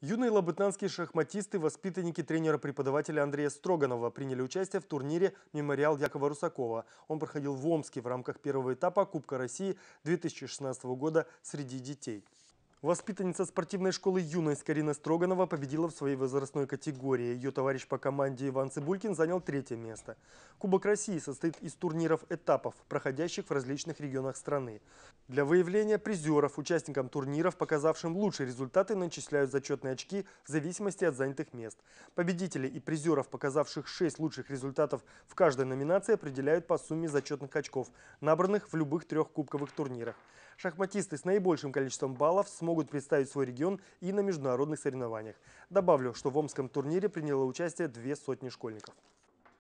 Юные лабытнанские шахматисты, воспитанники тренера-преподавателя Андрея Строганова приняли участие в турнире «Мемориал Якова Русакова». Он проходил в Омске в рамках первого этапа Кубка России 2016 года среди детей. Воспитанница спортивной школы «Юность» Карина Строганова победила в своей возрастной категории. Ее товарищ по команде Иван Цибулькин занял третье место. Кубок России состоит из турниров этапов, проходящих в различных регионах страны. Для выявления призеров участникам турниров, показавшим лучшие результаты, начисляют зачетные очки в зависимости от занятых мест. Победители и призеров, показавших 6 лучших результатов в каждой номинации, определяют по сумме зачетных очков, набранных в любых трех кубковых турнирах. Шахматисты с наибольшим количеством баллов смогут смогут представить свой регион и на международных соревнованиях. Добавлю, что в омском турнире приняло участие две сотни школьников.